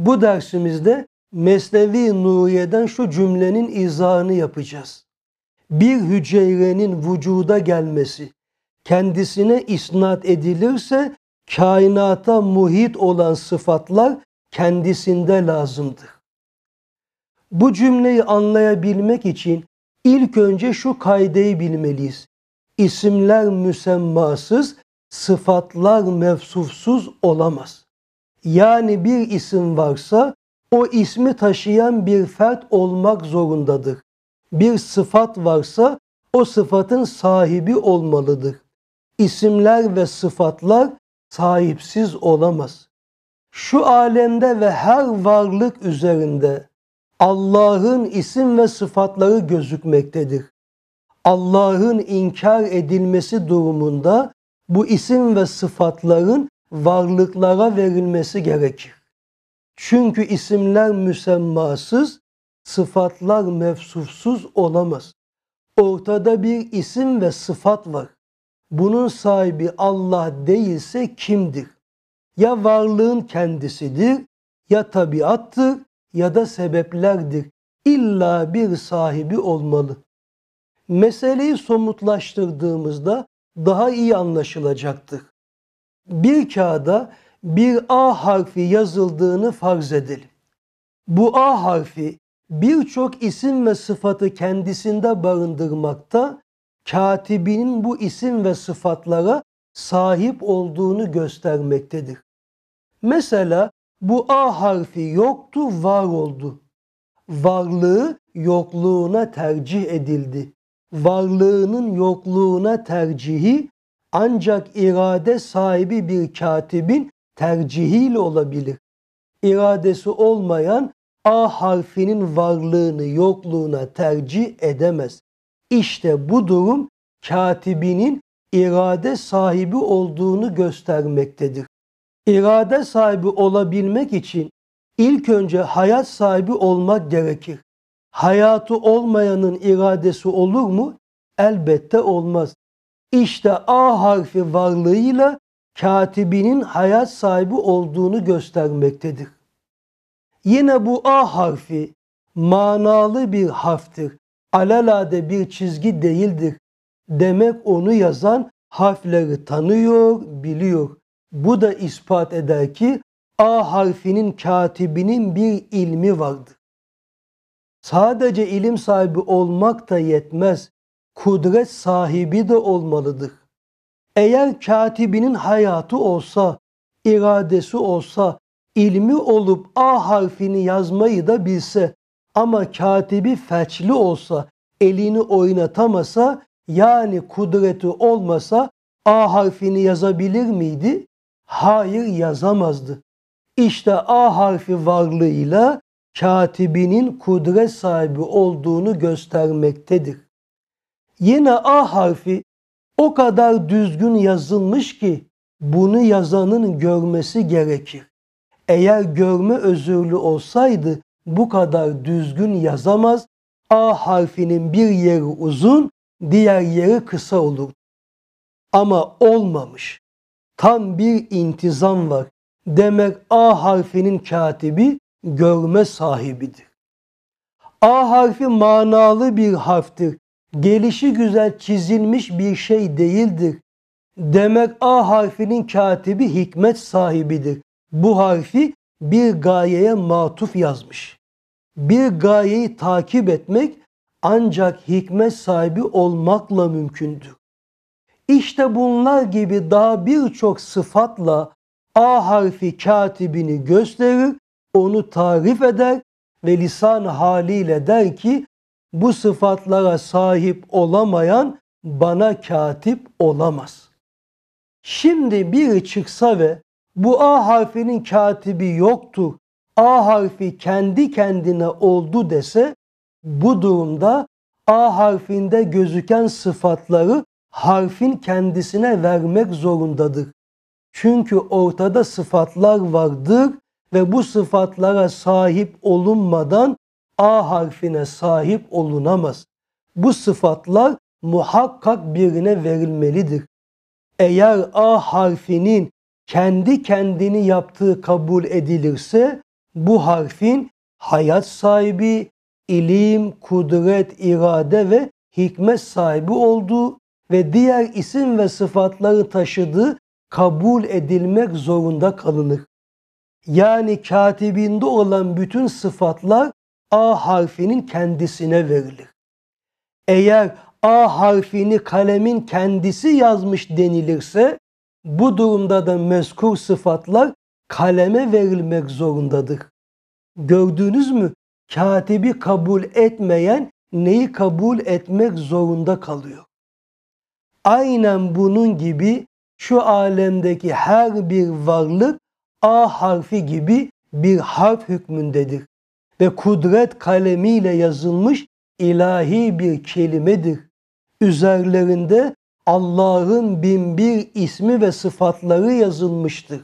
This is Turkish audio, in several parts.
Bu dersimizde Mesnevi Nuriye'den şu cümlenin izahını yapacağız. Bir hücrenin vücuda gelmesi kendisine isnat edilirse kainata muhit olan sıfatlar kendisinde lazımdır. Bu cümleyi anlayabilmek için ilk önce şu kaydeyi bilmeliyiz. İsimler müsemmasız, sıfatlar mevsufsuz olamaz. Yani bir isim varsa o ismi taşıyan bir fert olmak zorundadır. Bir sıfat varsa o sıfatın sahibi olmalıdır. İsimler ve sıfatlar sahipsiz olamaz. Şu alemde ve her varlık üzerinde Allah'ın isim ve sıfatları gözükmektedir. Allah'ın inkar edilmesi durumunda bu isim ve sıfatların varlıklara verilmesi gerekir. Çünkü isimler müsemmasız, sıfatlar mevsufsuz olamaz. Ortada bir isim ve sıfat var. Bunun sahibi Allah değilse kimdir? Ya varlığın kendisidir, ya tabiattır, ya da sebeplerdir. İlla bir sahibi olmalı. Meseleyi somutlaştırdığımızda daha iyi anlaşılacaktır bir kağıda bir A harfi yazıldığını farz edelim. Bu A harfi birçok isim ve sıfatı kendisinde barındırmakta, katibinin bu isim ve sıfatlara sahip olduğunu göstermektedir. Mesela bu A harfi yoktu, var oldu. Varlığı yokluğuna tercih edildi. Varlığının yokluğuna tercihi ancak irade sahibi bir katibin tercihiyle olabilir. İradesi olmayan A harfinin varlığını yokluğuna tercih edemez. İşte bu durum katibinin irade sahibi olduğunu göstermektedir. İrade sahibi olabilmek için ilk önce hayat sahibi olmak gerekir. Hayatı olmayanın iradesi olur mu? Elbette olmaz. İşte A harfi varlığıyla katibinin hayat sahibi olduğunu göstermektedir. Yine bu A harfi manalı bir harftir. alalade bir çizgi değildir. Demek onu yazan harfleri tanıyor, biliyor. Bu da ispat eder ki A harfinin katibinin bir ilmi vardır. Sadece ilim sahibi olmak da yetmez kudret sahibi de olmalıdır. Eğer katibinin hayatı olsa, iradesi olsa, ilmi olup A harfini yazmayı da bilse ama katibi felçli olsa, elini oynatamasa yani kudreti olmasa A harfini yazabilir miydi? Hayır yazamazdı. İşte A harfi varlığıyla katibinin kudret sahibi olduğunu göstermektedir. Yine A harfi o kadar düzgün yazılmış ki bunu yazanın görmesi gerekir. Eğer görme özürlü olsaydı bu kadar düzgün yazamaz. A harfinin bir yeri uzun, diğer yeri kısa olur. Ama olmamış. Tam bir intizam var. Demek A harfinin katibi görme sahibidir. A harfi manalı bir harftir gelişi güzel çizilmiş bir şey değildir. Demek A harfinin katibi hikmet sahibidir. Bu harfi bir gayeye matuf yazmış. Bir gayeyi takip etmek ancak hikmet sahibi olmakla mümkündür. İşte bunlar gibi daha birçok sıfatla A harfi katibini gösterir, onu tarif eder ve lisan haliyle der ki bu sıfatlara sahip olamayan bana katip olamaz. Şimdi biri çıksa ve bu A harfinin katibi yoktu, A harfi kendi kendine oldu dese bu durumda A harfinde gözüken sıfatları harfin kendisine vermek zorundadır. Çünkü ortada sıfatlar vardır ve bu sıfatlara sahip olunmadan A harfine sahip olunamaz. Bu sıfatlar muhakkak birine verilmelidir. Eğer A harfinin kendi kendini yaptığı kabul edilirse bu harfin hayat sahibi, ilim, kudret, irade ve hikmet sahibi olduğu ve diğer isim ve sıfatları taşıdığı kabul edilmek zorunda kalınır. Yani katibinde olan bütün sıfatlar A harfinin kendisine verilir. Eğer A harfini kalemin kendisi yazmış denilirse bu durumda da mezkur sıfatlar kaleme verilmek zorundadır. Gördünüz mü? Katibi kabul etmeyen neyi kabul etmek zorunda kalıyor. Aynen bunun gibi şu alemdeki her bir varlık A harfi gibi bir harf hükmündedir ve kudret kalemiyle yazılmış ilahi bir kelimedir. Üzerlerinde Allah'ın binbir ismi ve sıfatları yazılmıştır.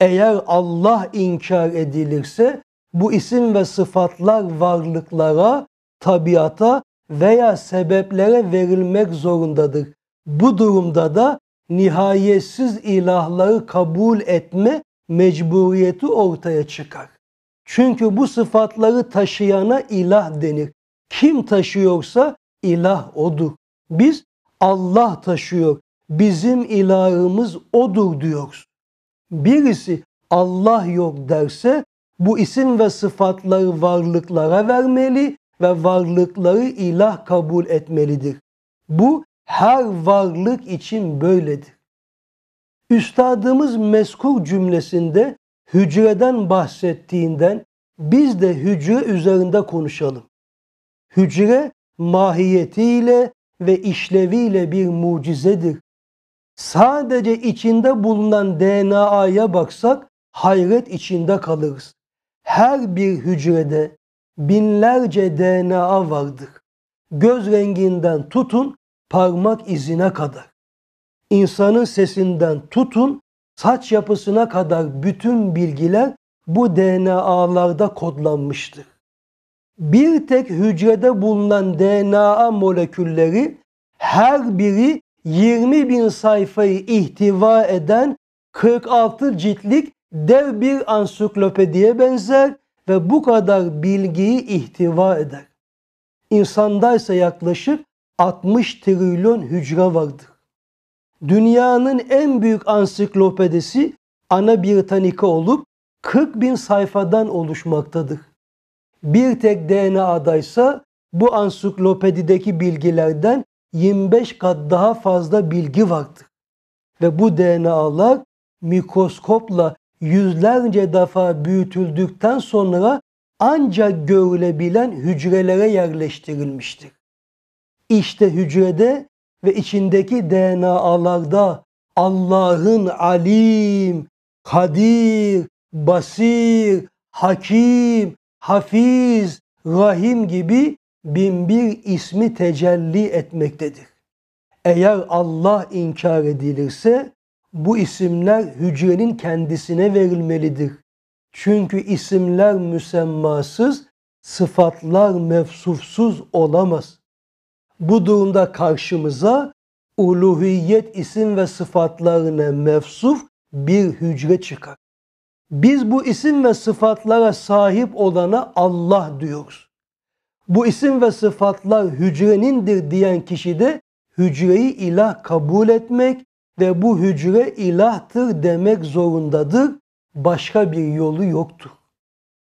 Eğer Allah inkar edilirse bu isim ve sıfatlar varlıklara, tabiata veya sebeplere verilmek zorundadır. Bu durumda da nihayetsiz ilahları kabul etme mecburiyeti ortaya çıkar. Çünkü bu sıfatları taşıyana ilah denir. Kim taşıyorsa ilah odur. Biz Allah taşıyor. Bizim ilahımız odur diyoruz. Birisi Allah yok derse bu isim ve sıfatları varlıklara vermeli ve varlıkları ilah kabul etmelidir. Bu her varlık için böyledir. Üstadımız meskur cümlesinde hücreden bahsettiğinden biz de hücre üzerinde konuşalım. Hücre mahiyetiyle ve işleviyle bir mucizedir. Sadece içinde bulunan DNA'ya baksak hayret içinde kalırız. Her bir hücrede binlerce DNA vardır. Göz renginden tutun parmak izine kadar. İnsanın sesinden tutun saç yapısına kadar bütün bilgiler bu DNA'larda kodlanmıştır. Bir tek hücrede bulunan DNA molekülleri her biri 20 bin sayfayı ihtiva eden 46 ciltlik dev bir ansiklopediye benzer ve bu kadar bilgiyi ihtiva eder. İnsandaysa yaklaşık 60 trilyon hücre vardır dünyanın en büyük ansiklopedisi Ana Britannica olup 40 bin sayfadan oluşmaktadır. Bir tek DNA'daysa bu ansiklopedideki bilgilerden 25 kat daha fazla bilgi vardır. Ve bu DNA'lar mikroskopla yüzlerce defa büyütüldükten sonra ancak görülebilen hücrelere yerleştirilmiştir. İşte hücrede ve içindeki DNA'larda Allah'ın alim, kadir, basir, hakim, hafiz, rahim gibi binbir ismi tecelli etmektedir. Eğer Allah inkar edilirse bu isimler hücrenin kendisine verilmelidir. Çünkü isimler müsemmasız, sıfatlar mevsufsuz olamaz. Bu durumda karşımıza uluhiyet isim ve sıfatlarına mevsuf bir hücre çıkar. Biz bu isim ve sıfatlara sahip olana Allah diyoruz. Bu isim ve sıfatlar hücrenindir diyen kişi de hücreyi ilah kabul etmek ve bu hücre ilahtır demek zorundadır. Başka bir yolu yoktur.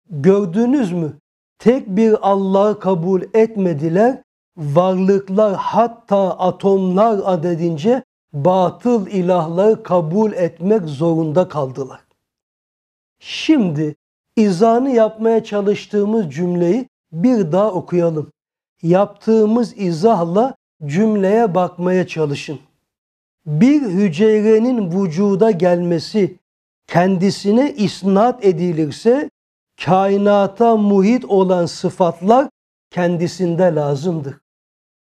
Gördünüz mü? Tek bir Allah'ı kabul etmediler, varlıklar hatta atomlar adedince batıl ilahları kabul etmek zorunda kaldılar. Şimdi izanı yapmaya çalıştığımız cümleyi bir daha okuyalım. Yaptığımız izahla cümleye bakmaya çalışın. Bir hücrenin vücuda gelmesi kendisine isnat edilirse kainata muhit olan sıfatlar kendisinde lazımdır.